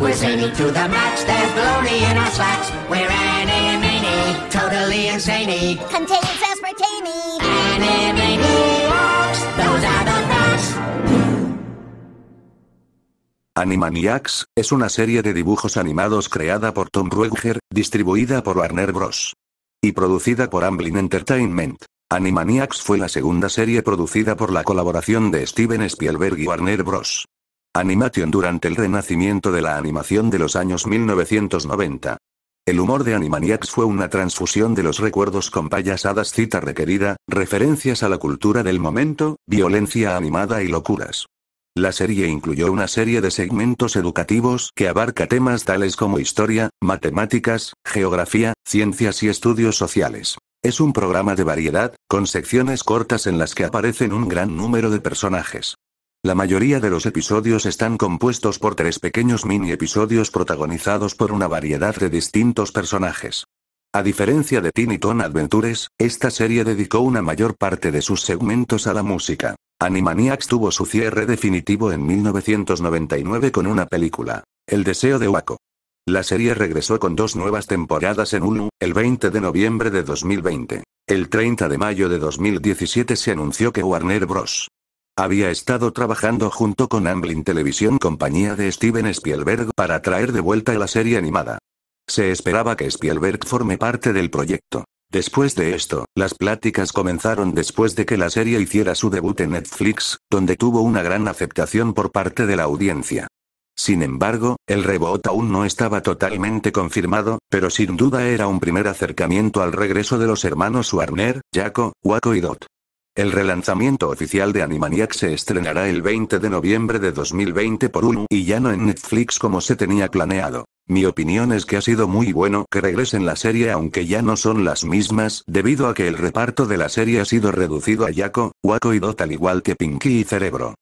Animaniacs, Animaniacs, es una serie de dibujos animados creada por Tom Rueger, distribuida por Warner Bros. y producida por Amblin Entertainment. Animaniacs fue la segunda serie producida por la colaboración de Steven Spielberg y Warner Bros. Animation durante el renacimiento de la animación de los años 1990. El humor de Animaniacs fue una transfusión de los recuerdos con payasadas cita requerida, referencias a la cultura del momento, violencia animada y locuras. La serie incluyó una serie de segmentos educativos que abarca temas tales como historia, matemáticas, geografía, ciencias y estudios sociales. Es un programa de variedad, con secciones cortas en las que aparecen un gran número de personajes. La mayoría de los episodios están compuestos por tres pequeños mini episodios protagonizados por una variedad de distintos personajes. A diferencia de y ton Adventures, esta serie dedicó una mayor parte de sus segmentos a la música. Animaniacs tuvo su cierre definitivo en 1999 con una película, El deseo de Waco. La serie regresó con dos nuevas temporadas en Hulu, el 20 de noviembre de 2020. El 30 de mayo de 2017 se anunció que Warner Bros. Había estado trabajando junto con Amblin Television compañía de Steven Spielberg para traer de vuelta la serie animada. Se esperaba que Spielberg forme parte del proyecto. Después de esto, las pláticas comenzaron después de que la serie hiciera su debut en Netflix, donde tuvo una gran aceptación por parte de la audiencia. Sin embargo, el rebote aún no estaba totalmente confirmado, pero sin duda era un primer acercamiento al regreso de los hermanos Warner, Jaco, Waco y Dot. El relanzamiento oficial de Animaniac se estrenará el 20 de noviembre de 2020 por Hulu y ya no en Netflix como se tenía planeado. Mi opinión es que ha sido muy bueno que regresen la serie aunque ya no son las mismas debido a que el reparto de la serie ha sido reducido a Yako, Waco y Dot al igual que Pinky y Cerebro.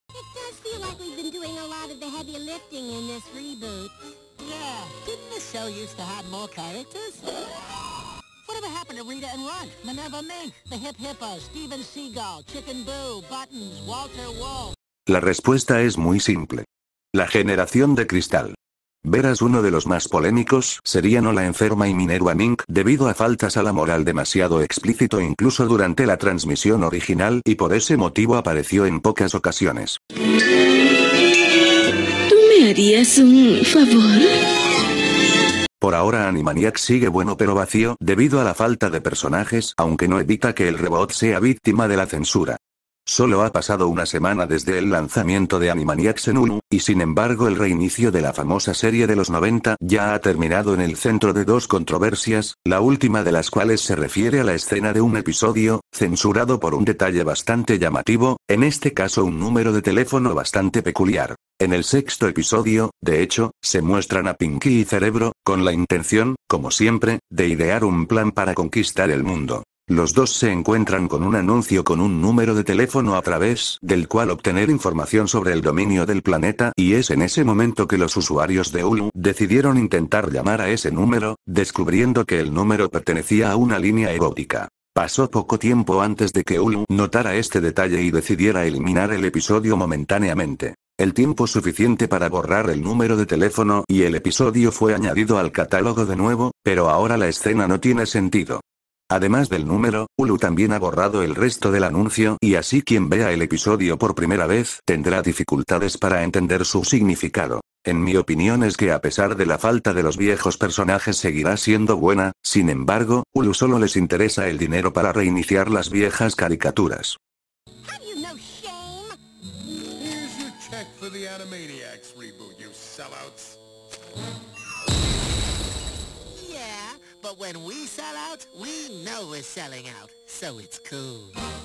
La respuesta es muy simple. La generación de cristal. Verás uno de los más polémicos sería no la enferma y Minerva Mink debido a faltas a la moral demasiado explícito incluso durante la transmisión original y por ese motivo apareció en pocas ocasiones. ¿Tú me harías un favor? Por ahora Animaniac sigue bueno pero vacío debido a la falta de personajes aunque no evita que el robot sea víctima de la censura. Solo ha pasado una semana desde el lanzamiento de Animaniacs en Uno, y sin embargo el reinicio de la famosa serie de los 90 ya ha terminado en el centro de dos controversias, la última de las cuales se refiere a la escena de un episodio, censurado por un detalle bastante llamativo, en este caso un número de teléfono bastante peculiar. En el sexto episodio, de hecho, se muestran a Pinky y Cerebro, con la intención, como siempre, de idear un plan para conquistar el mundo. Los dos se encuentran con un anuncio con un número de teléfono a través del cual obtener información sobre el dominio del planeta y es en ese momento que los usuarios de Ulu decidieron intentar llamar a ese número, descubriendo que el número pertenecía a una línea erótica. Pasó poco tiempo antes de que Ulu notara este detalle y decidiera eliminar el episodio momentáneamente. El tiempo suficiente para borrar el número de teléfono y el episodio fue añadido al catálogo de nuevo, pero ahora la escena no tiene sentido. Además del número, Hulu también ha borrado el resto del anuncio y así quien vea el episodio por primera vez tendrá dificultades para entender su significado. En mi opinión es que a pesar de la falta de los viejos personajes seguirá siendo buena, sin embargo, Hulu solo les interesa el dinero para reiniciar las viejas caricaturas. But when we sell out, we know we're selling out, so it's cool.